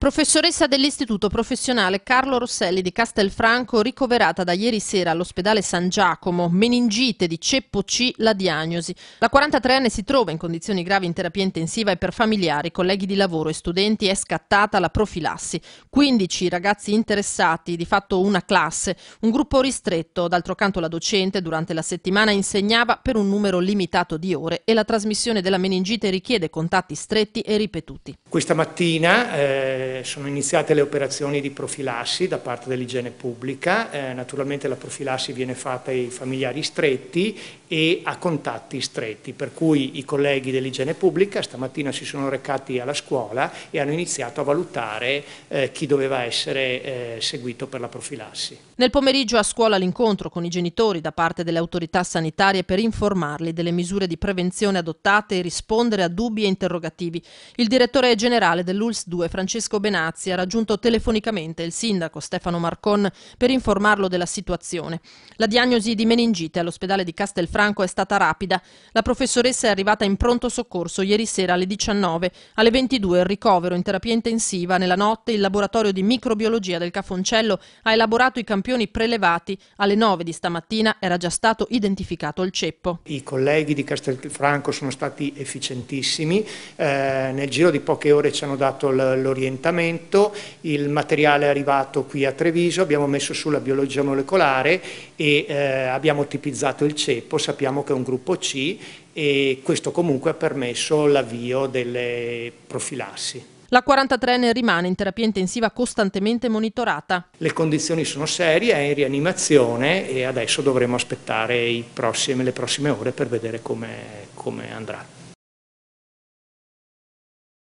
Professoressa dell'Istituto Professionale Carlo Rosselli di Castelfranco, ricoverata da ieri sera all'ospedale San Giacomo, meningite di ceppo C la diagnosi. La 43enne si trova in condizioni gravi in terapia intensiva e per familiari, colleghi di lavoro e studenti è scattata la profilassi. 15 ragazzi interessati, di fatto una classe, un gruppo ristretto. D'altro canto la docente durante la settimana insegnava per un numero limitato di ore e la trasmissione della meningite richiede contatti stretti e ripetuti. Questa mattina eh sono iniziate le operazioni di profilassi da parte dell'igiene pubblica, eh, naturalmente la profilassi viene fatta ai familiari stretti e a contatti stretti, per cui i colleghi dell'igiene pubblica stamattina si sono recati alla scuola e hanno iniziato a valutare eh, chi doveva essere eh, seguito per la profilassi. Nel pomeriggio a scuola l'incontro con i genitori da parte delle autorità sanitarie per informarli delle misure di prevenzione adottate e rispondere a dubbi e interrogativi. Il direttore generale dell'ULS 2, Francesco Francesco Benazzi ha raggiunto telefonicamente il sindaco Stefano Marcon per informarlo della situazione. La diagnosi di meningite all'ospedale di Castelfranco è stata rapida. La professoressa è arrivata in pronto soccorso ieri sera alle 19, alle 22 il ricovero in terapia intensiva. Nella notte il laboratorio di microbiologia del Cafoncello ha elaborato i campioni prelevati. Alle 9 di stamattina era già stato identificato il ceppo. I colleghi di Castelfranco sono stati efficientissimi. Eh, nel giro di poche ore ci hanno dato l'orientamento trattamento, il materiale è arrivato qui a Treviso, abbiamo messo sulla biologia molecolare e eh, abbiamo tipizzato il ceppo, sappiamo che è un gruppo C e questo comunque ha permesso l'avvio delle profilassi. La 43enne rimane in terapia intensiva costantemente monitorata. Le condizioni sono serie, è in rianimazione e adesso dovremo aspettare prossimi, le prossime ore per vedere come, come andrà.